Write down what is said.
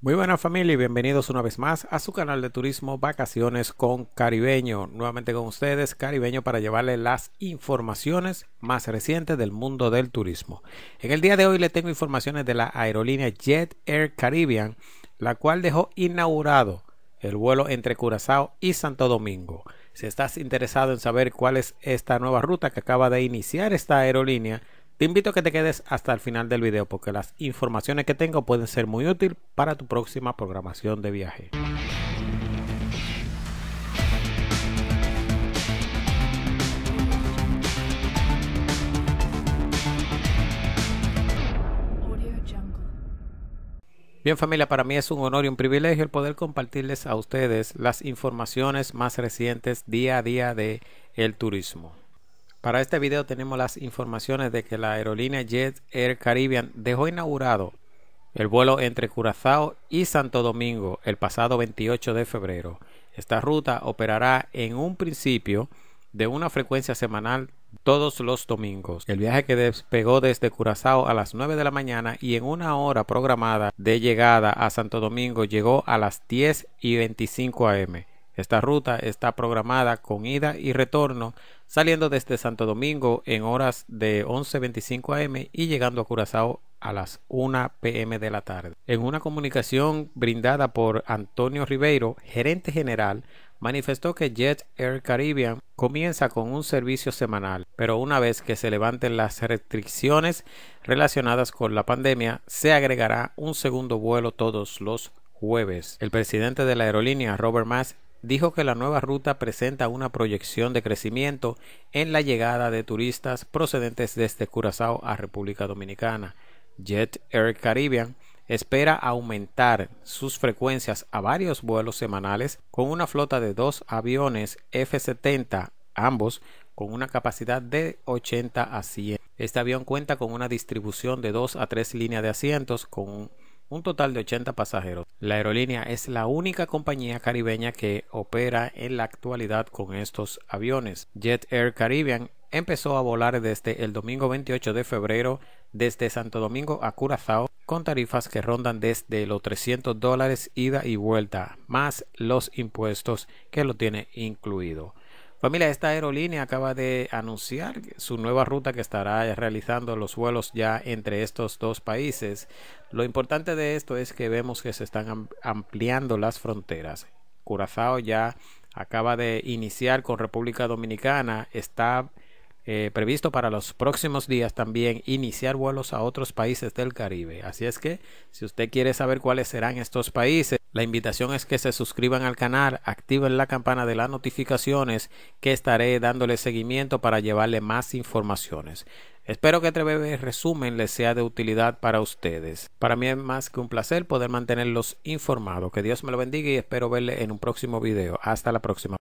Muy buena familia y bienvenidos una vez más a su canal de turismo Vacaciones con Caribeño. Nuevamente con ustedes, Caribeño, para llevarles las informaciones más recientes del mundo del turismo. En el día de hoy le tengo informaciones de la aerolínea Jet Air Caribbean, la cual dejó inaugurado el vuelo entre Curazao y Santo Domingo. Si estás interesado en saber cuál es esta nueva ruta que acaba de iniciar esta aerolínea, te invito a que te quedes hasta el final del video porque las informaciones que tengo pueden ser muy útil para tu próxima programación de viaje. Bien familia, para mí es un honor y un privilegio el poder compartirles a ustedes las informaciones más recientes día a día de el turismo. Para este video tenemos las informaciones de que la aerolínea Jet Air Caribbean dejó inaugurado el vuelo entre Curazao y Santo Domingo el pasado 28 de febrero. Esta ruta operará en un principio de una frecuencia semanal todos los domingos. El viaje que despegó desde Curazao a las 9 de la mañana y en una hora programada de llegada a Santo Domingo llegó a las 10 y 25 am. Esta ruta está programada con ida y retorno saliendo desde este Santo Domingo en horas de 11.25 am y llegando a Curazao a las 1 pm de la tarde. En una comunicación brindada por Antonio Ribeiro, gerente general, manifestó que Jet Air Caribbean comienza con un servicio semanal, pero una vez que se levanten las restricciones relacionadas con la pandemia, se agregará un segundo vuelo todos los jueves. El presidente de la aerolínea, Robert Mas dijo que la nueva ruta presenta una proyección de crecimiento en la llegada de turistas procedentes desde Curazao a República Dominicana. Jet Air Caribbean espera aumentar sus frecuencias a varios vuelos semanales con una flota de dos aviones F-70, ambos con una capacidad de 80 a 100. Este avión cuenta con una distribución de dos a tres líneas de asientos con un total de 80 pasajeros. La aerolínea es la única compañía caribeña que opera en la actualidad con estos aviones. Jet Air Caribbean empezó a volar desde el domingo 28 de febrero desde Santo Domingo a Curazao con tarifas que rondan desde los 300 dólares ida y vuelta, más los impuestos que lo tiene incluido. Familia, esta aerolínea acaba de anunciar su nueva ruta que estará realizando los vuelos ya entre estos dos países. Lo importante de esto es que vemos que se están ampliando las fronteras. Curazao ya acaba de iniciar con República Dominicana, está eh, previsto para los próximos días también iniciar vuelos a otros países del Caribe. Así es que si usted quiere saber cuáles serán estos países, la invitación es que se suscriban al canal, activen la campana de las notificaciones que estaré dándole seguimiento para llevarle más informaciones. Espero que este breve resumen les sea de utilidad para ustedes. Para mí es más que un placer poder mantenerlos informados. Que Dios me lo bendiga y espero verle en un próximo video. Hasta la próxima.